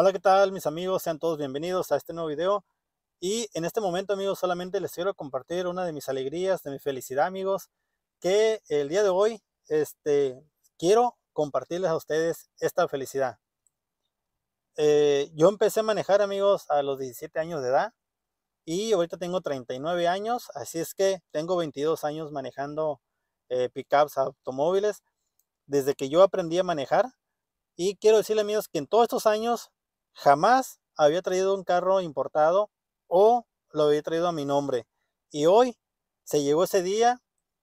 Hola, ¿qué tal mis amigos? Sean todos bienvenidos a este nuevo video. Y en este momento, amigos, solamente les quiero compartir una de mis alegrías, de mi felicidad, amigos, que el día de hoy este, quiero compartirles a ustedes esta felicidad. Eh, yo empecé a manejar, amigos, a los 17 años de edad y ahorita tengo 39 años, así es que tengo 22 años manejando eh, pickups, automóviles, desde que yo aprendí a manejar. Y quiero decirle, amigos, que en todos estos años Jamás había traído un carro importado o lo había traído a mi nombre. Y hoy se llegó ese día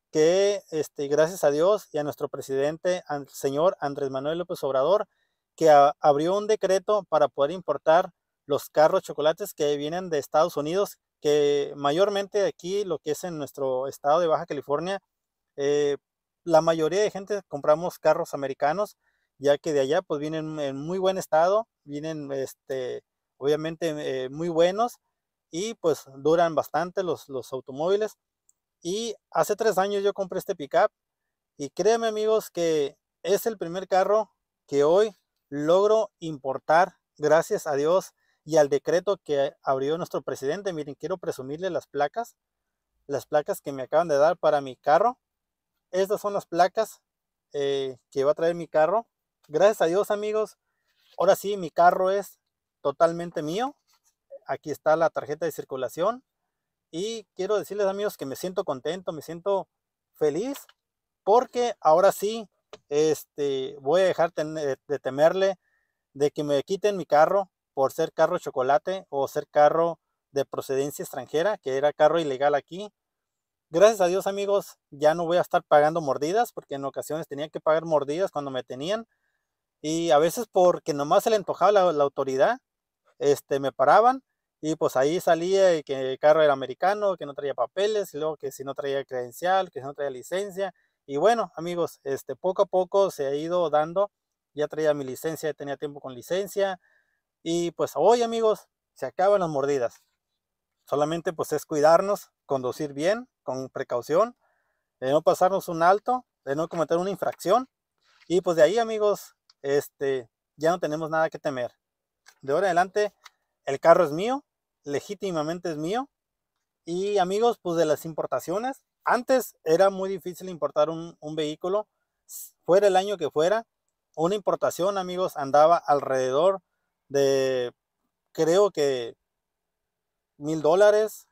que, este, gracias a Dios y a nuestro presidente, al señor Andrés Manuel López Obrador, que abrió un decreto para poder importar los carros chocolates que vienen de Estados Unidos, que mayormente aquí, lo que es en nuestro estado de Baja California, eh, la mayoría de gente compramos carros americanos, ya que de allá pues vienen en muy buen estado, vienen este, obviamente eh, muy buenos y pues duran bastante los, los automóviles. Y hace tres años yo compré este pickup y créeme amigos que es el primer carro que hoy logro importar gracias a Dios y al decreto que abrió nuestro presidente. Miren, quiero presumirle las placas, las placas que me acaban de dar para mi carro. Estas son las placas eh, que va a traer mi carro gracias a Dios amigos, ahora sí mi carro es totalmente mío. Aquí está la tarjeta de circulación. Y quiero decirles amigos que me siento contento, me siento feliz porque ahora sí este, voy a dejar eh, de temerle de que me quiten mi carro por ser carro chocolate o ser carro de procedencia extranjera, que era carro ilegal aquí. Gracias a Dios amigos, ya no voy a estar pagando mordidas porque en ocasiones tenía que pagar mordidas cuando me tenían. Y a veces porque nomás se le antojaba la, autoridad, este, me paraban y pues ahí salía que el carro era americano, que no traía papeles, luego que si no traía credencial, que si no traía licencia. Y bueno, amigos, este, poco a poco se ha ido dando. Ya traía mi licencia, tenía tiempo con licencia. Y pues hoy, amigos, se acaban las mordidas. Solamente pues es cuidarnos, conducir bien, con precaución, de no pasarnos un alto, de no cometer una infracción. Y pues de ahí, amigos, este, ya no tenemos nada que temer. De ahora adelante, el carro es mío, legítimamente es mío. Y amigos, pues de las importaciones, antes era muy difícil importar un, vehículo, fuera el año que fuera. Una importación, amigos, andaba alrededor de, creo que, mil dólares,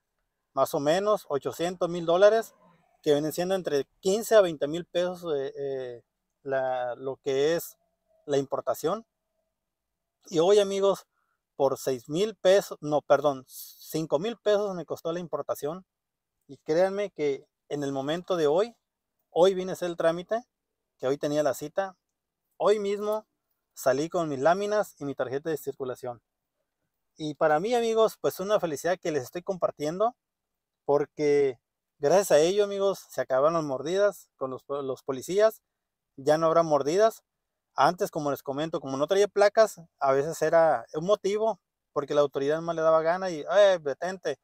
más o menos, 800 mil dólares, que vienen siendo entre 15 a 20 mil pesos eh, eh, lo que es la importación. Y hoy, amigos, por 6 mil pesos, no, perdón, 5 mil pesos me costó la importación. Y créanme que en el momento de hoy, hoy vine a hacer el trámite, que hoy tenía la cita. Hoy mismo salí con mis láminas y mi tarjeta de circulación. Y para mí, amigos, pues una felicidad que les estoy compartiendo, porque gracias a ello, amigos, se acabaron las mordidas con los, los policías, ya no habrá mordidas, antes, como les comento, como no traía placas, a veces era un motivo porque la autoridad más le daba gana y, eh, detente.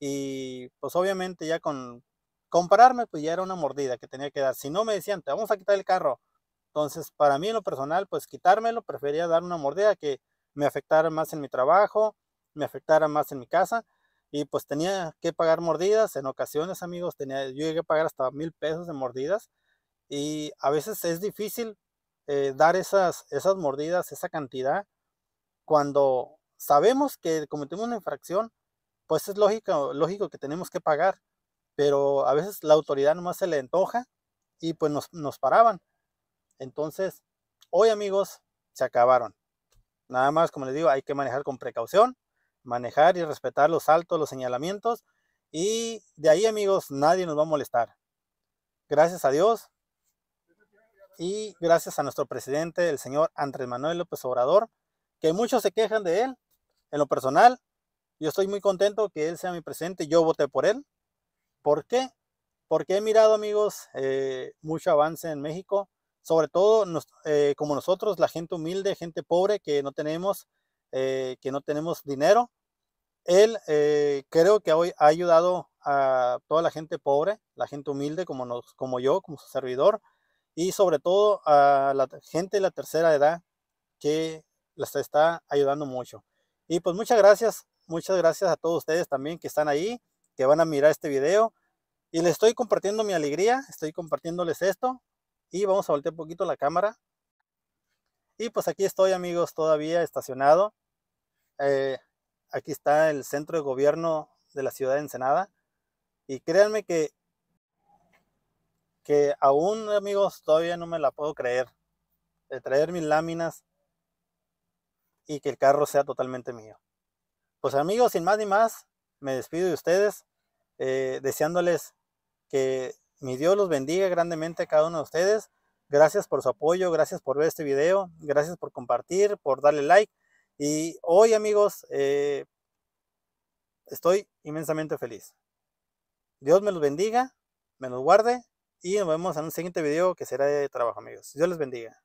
Y pues obviamente ya con compararme, pues ya era una mordida que tenía que dar. Si no me decían, te vamos a quitar el carro. Entonces, para mí en lo personal, pues quitármelo, prefería dar una mordida que me afectara más en mi trabajo, me afectara más en mi casa. Y pues tenía que pagar mordidas. En ocasiones, amigos, tenía, yo llegué a pagar hasta mil pesos de mordidas. Y a veces es difícil eh, dar esas, esas mordidas, esa cantidad, cuando sabemos que cometimos una infracción, pues es lógico, lógico que tenemos que pagar, pero a veces la autoridad más se le antoja y pues nos, nos paraban. Entonces, hoy amigos, se acabaron. Nada más, como les digo, hay que manejar con precaución, manejar y respetar los saltos, los señalamientos, y de ahí amigos, nadie nos va a molestar. Gracias a Dios, y gracias a nuestro presidente, el señor Andrés Manuel López Obrador, que muchos se quejan de él. En lo personal, yo estoy muy contento que él sea mi presidente, yo voté por él. ¿Por qué? Porque he mirado, amigos, eh, mucho avance en México, sobre todo eh, como nosotros, la gente humilde, gente pobre que no tenemos, eh, que no tenemos dinero. Él creo que hoy ha ayudado a toda la gente pobre, la gente humilde como, nos, como yo, como su servidor, y sobre todo a la gente de la tercera edad que les está ayudando mucho. Y pues muchas gracias, muchas gracias a todos ustedes también que están ahí, que van a mirar este video. Y les estoy compartiendo mi alegría, estoy compartiéndoles esto. Y vamos a voltear un poquito la cámara. Y pues aquí estoy amigos, todavía estacionado. Eh, aquí está el centro de gobierno de la ciudad de Ensenada. Y créanme que que aún, amigos, todavía no me la puedo creer. De traer mis láminas y que el carro sea totalmente mío. Pues amigos, sin más ni más, me despido de ustedes, eh, deseándoles que mi Dios los bendiga grandemente a cada uno de ustedes. Gracias por su apoyo, gracias por ver este video, gracias por compartir, por darle like. Y hoy, amigos, eh, estoy inmensamente feliz. Dios me los bendiga, me los guarde y nos vemos en un siguiente video que será de trabajo, amigos. Dios les bendiga.